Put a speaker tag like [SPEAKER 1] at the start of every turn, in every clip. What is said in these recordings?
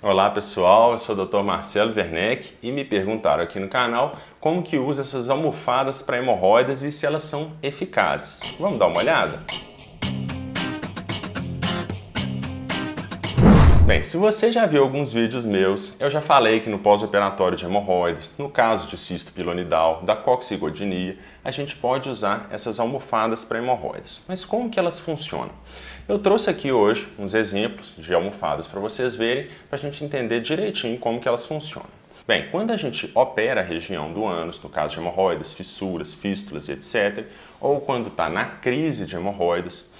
[SPEAKER 1] Olá pessoal, eu sou o Dr. Marcelo Werneck e me perguntaram aqui no canal como que usa essas almofadas para hemorroidas e se elas são eficazes. Vamos dar uma olhada? Bem, se você já viu alguns vídeos meus, eu já falei que no pós-operatório de hemorroides, no caso de cisto pilonidal, da coxigodinia, a gente pode usar essas almofadas para hemorroides. Mas como que elas funcionam? Eu trouxe aqui hoje uns exemplos de almofadas para vocês verem, para a gente entender direitinho como que elas funcionam. Bem, quando a gente opera a região do ânus, no caso de hemorroidas, fissuras, fístulas, etc., ou quando está na crise de hemorroidas,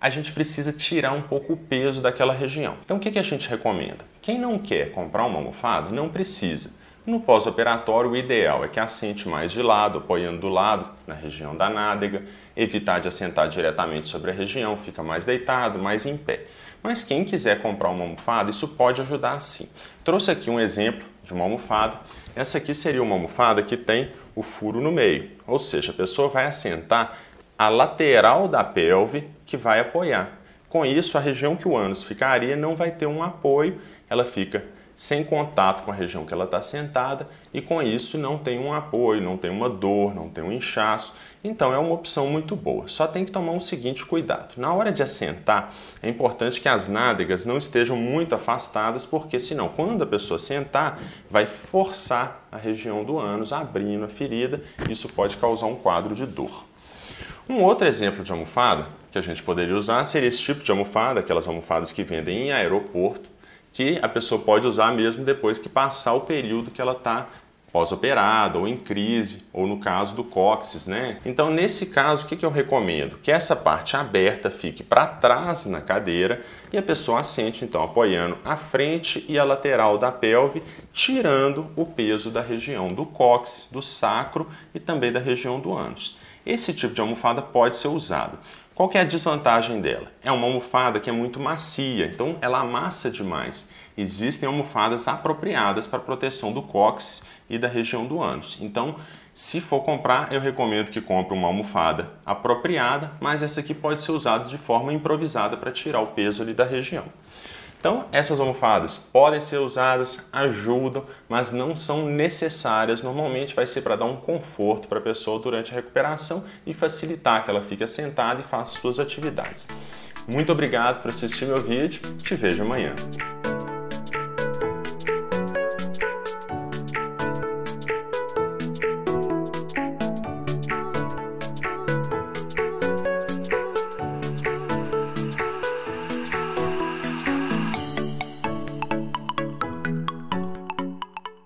[SPEAKER 1] a gente precisa tirar um pouco o peso daquela região. Então, o que, a gente recomenda? Quem não quer comprar uma almofada, não precisa. No pós-operatório, o ideal é que assente mais de lado, apoiando do lado, na região da nádega, evitar de assentar diretamente sobre a região, fica mais deitado, mais em pé. Mas quem quiser comprar uma almofada, isso pode ajudar sim. Trouxe aqui um exemplo de uma almofada. Essa aqui seria uma almofada que tem o furo no meio, ou seja, a pessoa vai assentar a lateral da pelve que vai apoiar. Com isso, a região que o ânus ficaria não vai ter um apoio, ela fica sem contato com a região que ela está sentada e com isso não tem um apoio, não tem uma dor, não tem um inchaço. Então é uma opção muito boa. Só tem que tomar o um seguinte cuidado. Na hora de assentar, é importante que as nádegas não estejam muito afastadas, porque senão quando a pessoa sentar, vai forçar a região do ânus abrindo a ferida, isso pode causar um quadro de dor. Um outro exemplo de almofada que a gente poderia usar seria esse tipo de almofada, aquelas almofadas que vendem em aeroporto, que a pessoa pode usar mesmo depois que passar o período que ela está pós-operada ou em crise, ou no caso do cóccix, né? Então, nesse caso, o que, que eu recomendo? Que essa parte aberta fique para trás na cadeira e a pessoa assente, então, apoiando a frente e a lateral da pelve, tirando o peso da região do cóccix, do sacro e também da região do ânus. Esse tipo de almofada pode ser usado. Qual é a desvantagem dela? É uma almofada que é muito macia, então ela amassa demais. Existem almofadas apropriadas para proteção do cóccix e da região do ânus. Então, se for comprar, eu recomendo que compre uma almofada apropriada, mas essa aqui pode ser usada de forma improvisada para tirar o peso ali da região. Então, essas almofadas podem ser usadas, ajudam, mas não são necessárias. Normalmente vai ser para dar um conforto para a pessoa durante a recuperação e facilitar que ela fique sentada e faça suas atividades. Muito obrigado por assistir meu vídeo. Te vejo amanhã.